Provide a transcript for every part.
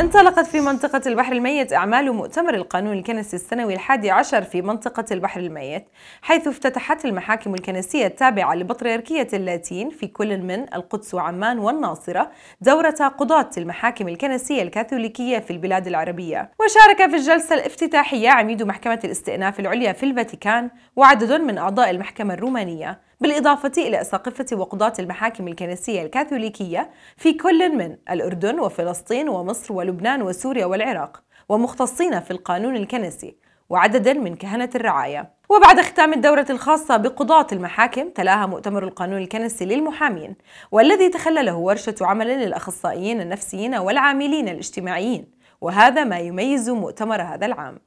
انطلقت في منطقة البحر الميت أعمال مؤتمر القانون الكنسي السنوي الحادي عشر في منطقة البحر الميت حيث افتتحت المحاكم الكنسية التابعة لبطريركية اللاتين في كل من القدس وعمان والناصرة دورة قضاة المحاكم الكنسية الكاثوليكية في البلاد العربية وشارك في الجلسة الافتتاحية عميد محكمة الاستئناف العليا في الفاتيكان وعدد من أعضاء المحكمة الرومانية بالإضافة إلى أساقفة وقضاة المحاكم الكنسية الكاثوليكية في كل من الأردن وفلسطين ومصر ولبنان وسوريا والعراق ومختصين في القانون الكنسي وعددا من كهنة الرعاية وبعد ختام الدورة الخاصة بقضاة المحاكم تلاها مؤتمر القانون الكنسي للمحامين والذي تخلله ورشة عمل للأخصائيين النفسيين والعاملين الاجتماعيين وهذا ما يميز مؤتمر هذا العام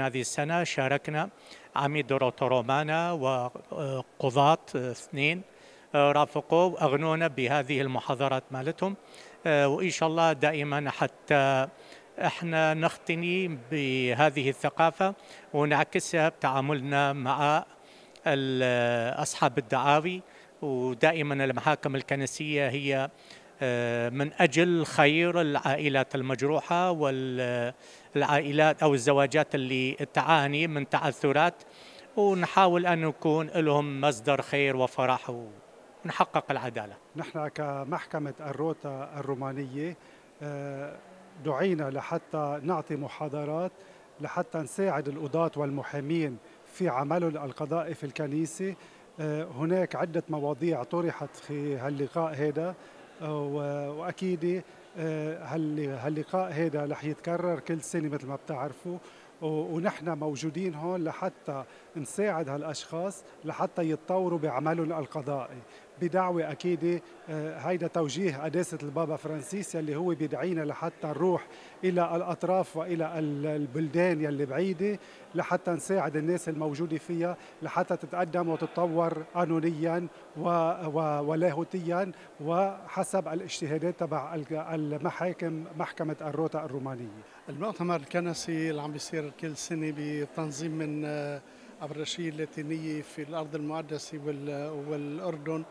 هذه السنة شاركنا عميد رومانا وقضاة آه، آه، اثنين آه، رافقوا وأغنونا بهذه المحاضرات مالتهم وإن شاء الله دائما حتى احنا نختني بهذه الثقافة ونعكسها بتعاملنا مع أصحاب الدعاوي ودائما المحاكم الكنسية هي آه، من أجل خير العائلات المجروحة والعائلات أو الزواجات اللي تعاني من تعثرات ونحاول أن نكون لهم مصدر خير وفرح ونحقق العدالة نحن كمحكمة الروتا الرومانية آه، دعينا لحتى نعطي محاضرات لحتى نساعد القضاة والمحامين في عمل القضاء في الكنيسة آه، هناك عدة مواضيع طرحت في هاللقاء هذا واكيد آه، هاللقاء هذا رح يتكرر كل سنه مثل ما بتعرفوا ونحن موجودين هون لحتى نساعد هالاشخاص لحتى يتطوروا بعملهم القضائي بدعوة أكيدة آه، هيدا توجيه قداسة البابا فرانسيس يلي هو بيدعينا لحتى نروح إلى الأطراف وإلى البلدان يلي بعيدة لحتى نساعد الناس الموجودة فيها لحتى تتقدم وتتطور قانونيا و... و... ولاهوتيا وحسب الاجتهادات تبع المحاكم محكمة الروتا الرومانية المؤتمر الكنسي اللي عم بيصير كل سنة بتنظيم من آه، أبرشية اللاتينية في الأرض المقدسة والأردن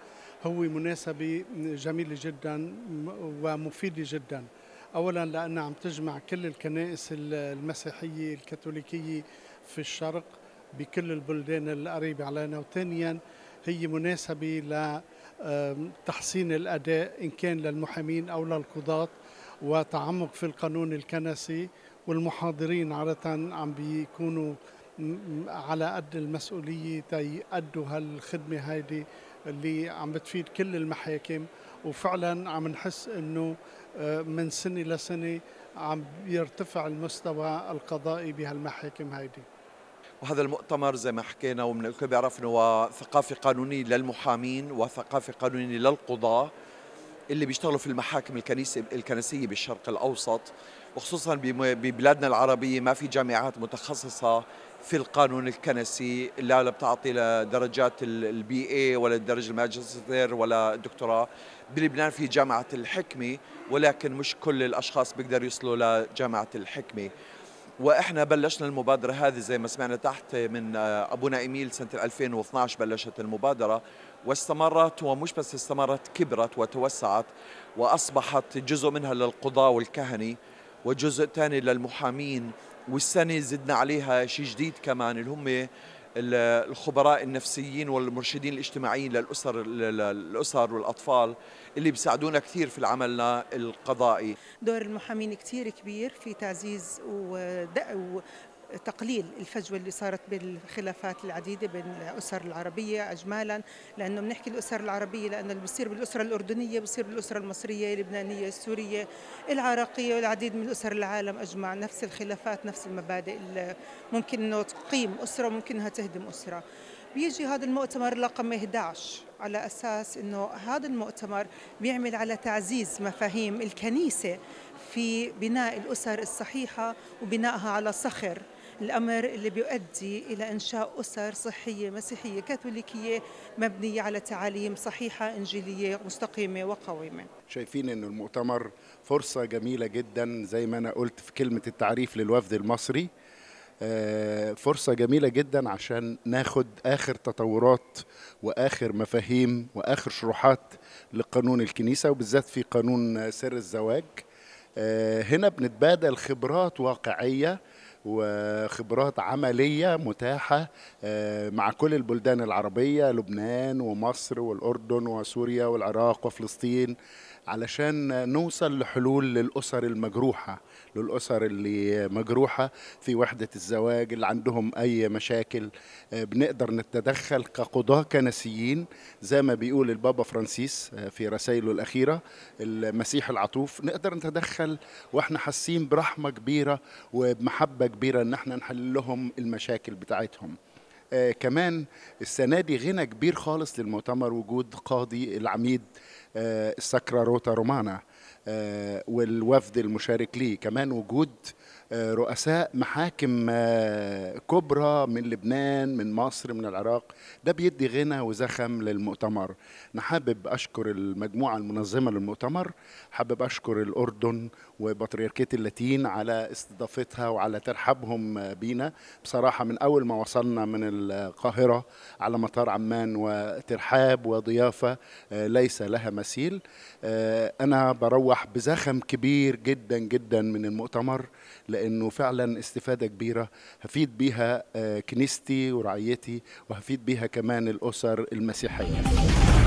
هو مناسبة جميلة جدا ومفيدة جدا أولا لأنها عم تجمع كل الكنائس المسيحية الكاثوليكية في الشرق بكل البلدان القريبة علينا وثانيا هي مناسبة لتحسين الأداء إن كان للمحامين أو للقضاة وتعمق في القانون الكنسي والمحاضرين عادة عم بيكونوا على قد المسؤولية تيأدوا هالخدمة هيدي اللي عم بتفيد كل المحاكم وفعلا عم نحس انه آه، من سنه لسنه عم يرتفع المستوى القضائي بهالمحاكم هيدي وهذا المؤتمر زي ما حكينا ومن الكل انه ثقافه قانونيه للمحامين وثقافه قانونيه للقضاه اللي بيشتغلوا في المحاكم الكنيسة الكنسية بالشرق الأوسط وخصوصا ببلادنا العربية ما في جامعات متخصصة في القانون الكنسي لا بتعطي لدرجات البي اي ولا الدرجة الماجستير ولا الدكتوراه بلبنان في جامعة الحكمة ولكن مش كل الأشخاص بيقدروا يوصلوا لجامعة الحكمة واحنا بلشنا المبادره هذه زي ما سمعنا تحت من آه، ابونا ايميل سنه 2012 بلشت المبادره واستمرت ومش بس استمرت كبرت وتوسعت واصبحت جزء منها للقضاء والكهني وجزء ثاني للمحامين والسنه زدنا عليها شيء جديد كمان اللي هم الخبراء النفسيين والمرشدين الاجتماعيين للأسر, للأسر والأطفال اللي بيساعدونا كثير في عملنا القضائي دور المحامين كثير كبير في تعزيز تقليل الفجوة اللي صارت بالخلافات العديدة بين الأسر العربية أجمالا لأنه بنحكي الأسر العربية لأنه اللي بصير بالأسرة الأردنية بصير بالأسرة المصرية اللبنانية السورية العراقية والعديد من الأسر العالم أجمع نفس الخلافات نفس المبادئ اللي ممكن أنه تقيم أسرة ممكن أنها تهدم أسرة بيجي هذا المؤتمر رقم 11 على اساس انه هذا المؤتمر بيعمل على تعزيز مفاهيم الكنيسه في بناء الاسر الصحيحه وبنائها على صخر الأمر اللي بيؤدي إلى إنشاء أسر صحية مسيحية كاثوليكية مبنية على تعاليم صحيحة إنجيلية مستقيمة وقويمة شايفين أن المؤتمر فرصة جميلة جدا زي ما أنا قلت في كلمة التعريف للوفد المصري آه، فرصة جميلة جدا عشان ناخد آخر تطورات وآخر مفاهيم وآخر شروحات لقانون الكنيسة وبالذات في قانون سر الزواج آه، هنا بنتبادل خبرات واقعية وخبرات عملية متاحة آه، مع كل البلدان العربية لبنان ومصر والأردن وسوريا والعراق وفلسطين علشان نوصل لحلول للأسر المجروحة للأسر اللي مجروحة في وحدة الزواج اللي عندهم أي مشاكل آه، بنقدر نتدخل كقضاة كنسيين زي ما بيقول البابا فرانسيس آه، في رسائله الأخيرة المسيح العطوف نقدر نتدخل وإحنا حاسين برحمة كبيرة وبمحبة كبيرة إن إحنا نحل لهم المشاكل بتاعتهم آه كمان السنة دي غنى كبير خالص للمؤتمر وجود قاضي العميد آه السكرة روتا رومانا آه، والوفد المشارك ليه كمان وجود آه، رؤساء محاكم آه، كبرى من لبنان من مصر من العراق ده بيدي غنى وزخم للمؤتمر انا حابب اشكر المجموعه المنظمه للمؤتمر حابب اشكر الاردن وبطريركيه اللاتين على استضافتها وعلى ترحبهم بينا بصراحه من اول ما وصلنا من القاهره على مطار عمان وترحاب وضيافه ليس لها مثيل انا برا روح بزخم كبير جدا جدا من المؤتمر لانه فعلا استفاده كبيره هفيد بيها آه، كنيستي ورعيتي وهفيد بيها كمان الاسر المسيحيه